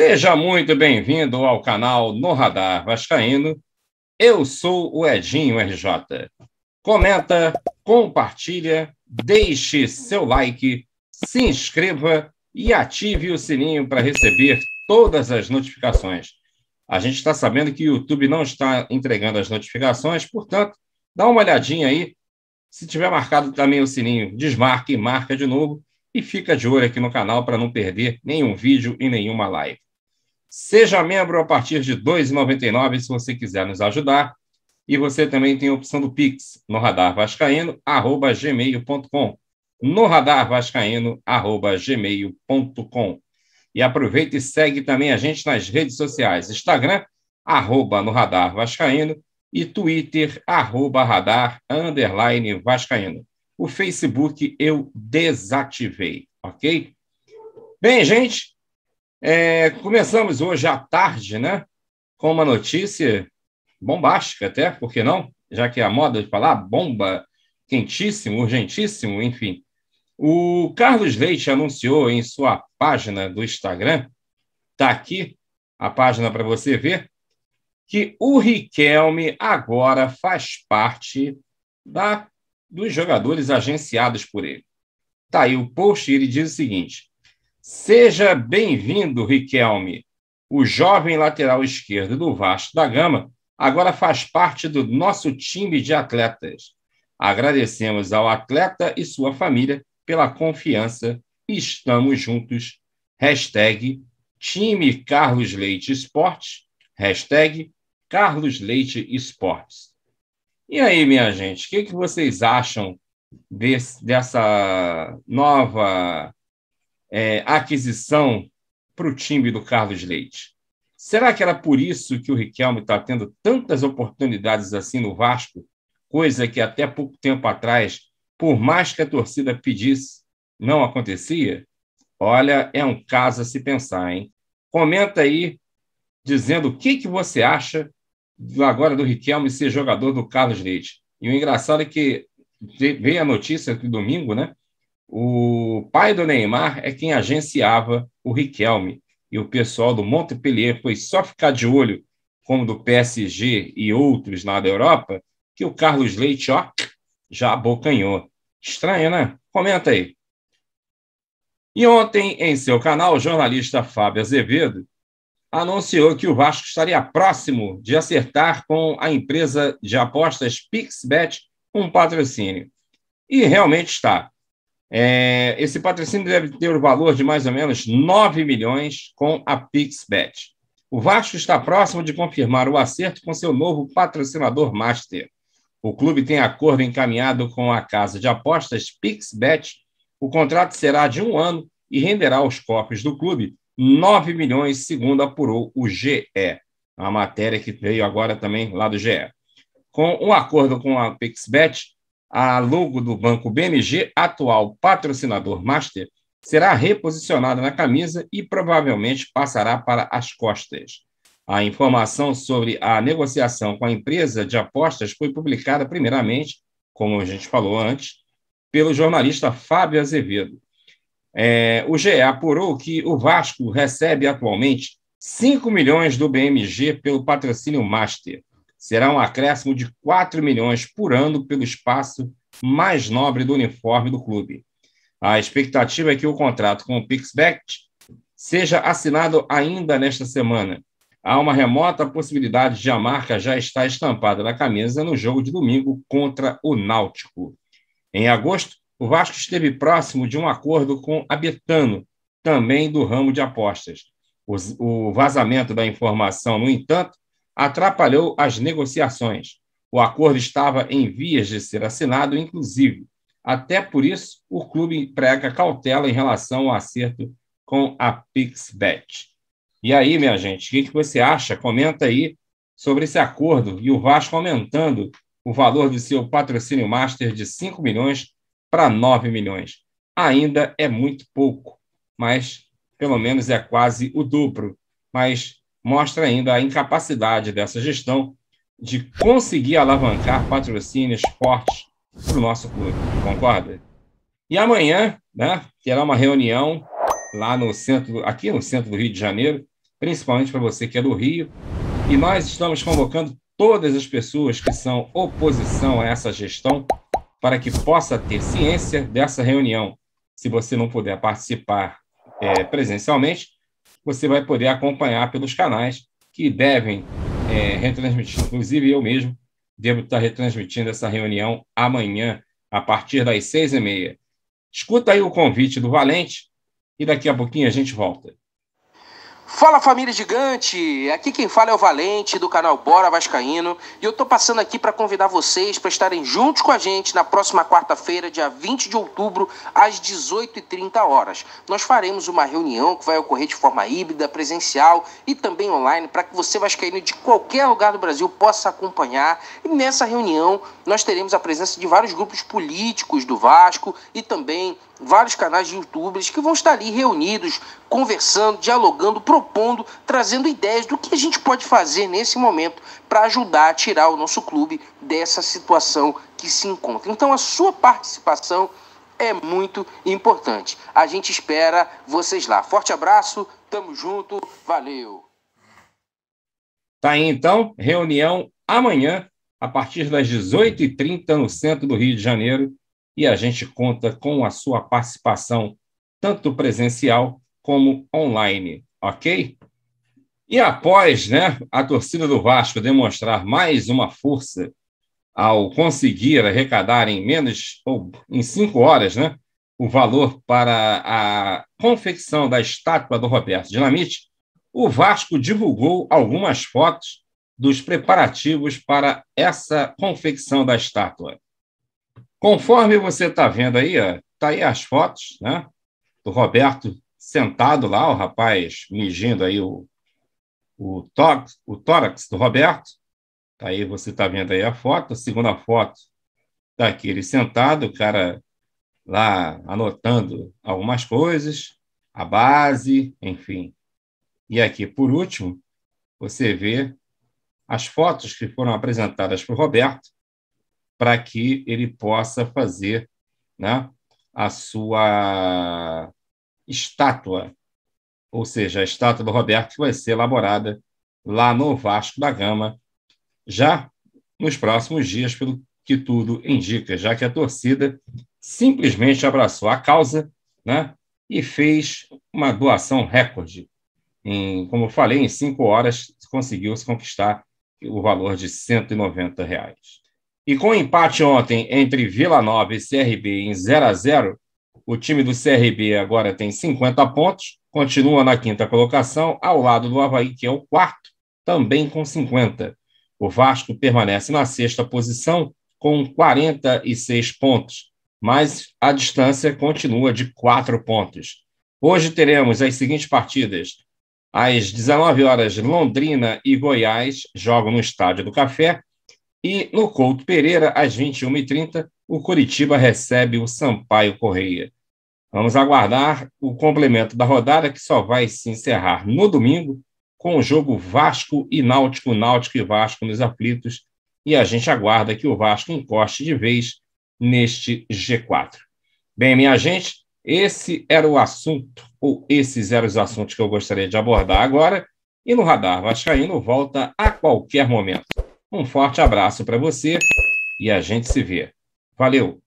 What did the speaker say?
Seja muito bem-vindo ao canal No Radar Vascaíno. Eu sou o Edinho RJ. Comenta, compartilha, deixe seu like, se inscreva e ative o sininho para receber todas as notificações. A gente está sabendo que o YouTube não está entregando as notificações, portanto, dá uma olhadinha aí. Se tiver marcado também o sininho, desmarque e marca de novo e fica de olho aqui no canal para não perder nenhum vídeo e nenhuma live. Seja membro a partir de R$ 2,99 se você quiser nos ajudar. E você também tem a opção do Pix no radar vascaíno, arroba gmail.com. No radar vascaíno, arroba gmail.com. E aproveita e segue também a gente nas redes sociais: Instagram, arroba no radar vascaíno, e Twitter, arroba radar underline vascaíno. O Facebook eu desativei, ok? Bem, gente, é, começamos hoje à tarde, né? Com uma notícia bombástica, até, por que não? Já que é a moda de falar bomba, quentíssimo, urgentíssimo, enfim. O Carlos Leite anunciou em sua página do Instagram, tá aqui a página para você ver, que o Riquelme agora faz parte da, dos jogadores agenciados por ele. Tá aí o post e ele diz o seguinte: Seja bem-vindo, Riquelme. O jovem lateral esquerdo do Vasco da Gama agora faz parte do nosso time de atletas. Agradecemos ao atleta e sua família pela confiança estamos juntos. Hashtag time Carlos Leite Esportes. Hashtag Carlos Leite Esportes. E aí, minha gente, o que, que vocês acham desse, dessa nova é, aquisição para o time do Carlos Leite. Será que era por isso que o Riquelme está tendo tantas oportunidades assim no Vasco? Coisa que até pouco tempo atrás, por mais que a torcida pedisse, não acontecia? Olha, é um caso a se pensar, hein? Comenta aí dizendo o que, que você acha agora do Riquelme ser jogador do Carlos Leite. E o engraçado é que veio a notícia que domingo, né? O pai do Neymar é quem agenciava o Riquelme, e o pessoal do Montpellier foi só ficar de olho, como do PSG e outros lá da Europa, que o Carlos Leite ó, já abocanhou. Estranho, né? Comenta aí. E ontem, em seu canal, o jornalista Fábio Azevedo anunciou que o Vasco estaria próximo de acertar com a empresa de apostas Pixbet um patrocínio. E realmente está. É, esse patrocínio deve ter o valor de mais ou menos 9 milhões com a PixBet. O Vasco está próximo de confirmar o acerto com seu novo patrocinador master. O clube tem acordo encaminhado com a casa de apostas PixBet. O contrato será de um ano e renderá aos cofres do clube 9 milhões, segundo apurou o GE. É a matéria que veio agora também lá do GE. Com o um acordo com a PixBet, a logo do Banco BMG, atual patrocinador master, será reposicionada na camisa e provavelmente passará para as costas. A informação sobre a negociação com a empresa de apostas foi publicada primeiramente, como a gente falou antes, pelo jornalista Fábio Azevedo. É, o GE apurou que o Vasco recebe atualmente 5 milhões do BMG pelo patrocínio Master será um acréscimo de 4 milhões por ano pelo espaço mais nobre do uniforme do clube. A expectativa é que o contrato com o Pixback seja assinado ainda nesta semana. Há uma remota possibilidade de a marca já estar estampada na camisa no jogo de domingo contra o Náutico. Em agosto, o Vasco esteve próximo de um acordo com a Betano, também do ramo de apostas. O vazamento da informação, no entanto, atrapalhou as negociações. O acordo estava em vias de ser assinado, inclusive. Até por isso, o clube prega cautela em relação ao acerto com a PixBet. E aí, minha gente, o que, que você acha? Comenta aí sobre esse acordo e o Vasco aumentando o valor do seu patrocínio master de 5 milhões para 9 milhões. Ainda é muito pouco, mas pelo menos é quase o dobro. Mas mostra ainda a incapacidade dessa gestão de conseguir alavancar patrocínios fortes para o nosso clube, concorda? E amanhã, né, terá uma reunião lá no centro, aqui no centro do Rio de Janeiro, principalmente para você que é do Rio, e nós estamos convocando todas as pessoas que são oposição a essa gestão para que possa ter ciência dessa reunião. Se você não puder participar é, presencialmente, você vai poder acompanhar pelos canais que devem é, retransmitir. Inclusive, eu mesmo devo estar retransmitindo essa reunião amanhã, a partir das seis e meia. Escuta aí o convite do Valente e daqui a pouquinho a gente volta. Fala família gigante! Aqui quem fala é o Valente do canal Bora Vascaíno e eu tô passando aqui para convidar vocês para estarem juntos com a gente na próxima quarta-feira, dia 20 de outubro, às 18h30 horas. Nós faremos uma reunião que vai ocorrer de forma híbrida, presencial e também online para que você vascaíno de qualquer lugar do Brasil possa acompanhar. E nessa reunião nós teremos a presença de vários grupos políticos do Vasco e também vários canais de youtubers que vão estar ali reunidos, conversando, dialogando, pro propondo, trazendo ideias do que a gente pode fazer nesse momento para ajudar a tirar o nosso clube dessa situação que se encontra. Então, a sua participação é muito importante. A gente espera vocês lá. Forte abraço, tamo junto, valeu. Tá aí então, reunião amanhã, a partir das 18h30, no centro do Rio de Janeiro, e a gente conta com a sua participação, tanto presencial como online ok? E após né, a torcida do Vasco demonstrar mais uma força ao conseguir arrecadar em menos, ou em cinco horas, né, o valor para a confecção da estátua do Roberto Dinamite, o Vasco divulgou algumas fotos dos preparativos para essa confecção da estátua. Conforme você está vendo aí, está aí as fotos né, do Roberto sentado lá, o rapaz medindo aí o, o, tóx, o tórax do Roberto. Tá aí você está vendo aí a foto, a segunda foto daquele tá sentado, o cara lá anotando algumas coisas, a base, enfim. E aqui, por último, você vê as fotos que foram apresentadas para o Roberto para que ele possa fazer né, a sua estátua, ou seja, a estátua do Roberto que vai ser elaborada lá no Vasco da Gama, já nos próximos dias, pelo que tudo indica, já que a torcida simplesmente abraçou a causa né, e fez uma doação recorde. Em, como eu falei, em cinco horas conseguiu-se conquistar o valor de 190 reais. E com o empate ontem entre Vila Nova e CRB em 0 a 0 o time do CRB agora tem 50 pontos, continua na quinta colocação, ao lado do Havaí, que é o quarto, também com 50. O Vasco permanece na sexta posição, com 46 pontos, mas a distância continua de 4 pontos. Hoje teremos as seguintes partidas. Às 19 horas, Londrina e Goiás jogam no Estádio do Café. E no Couto Pereira, às 21h30, o Curitiba recebe o Sampaio Correia. Vamos aguardar o complemento da rodada, que só vai se encerrar no domingo, com o jogo Vasco e Náutico, Náutico e Vasco nos aflitos, e a gente aguarda que o Vasco encoste de vez neste G4. Bem, minha gente, esse era o assunto, ou esses eram os assuntos que eu gostaria de abordar agora, e no Radar Vascaíno volta a qualquer momento. Um forte abraço para você e a gente se vê. Valeu!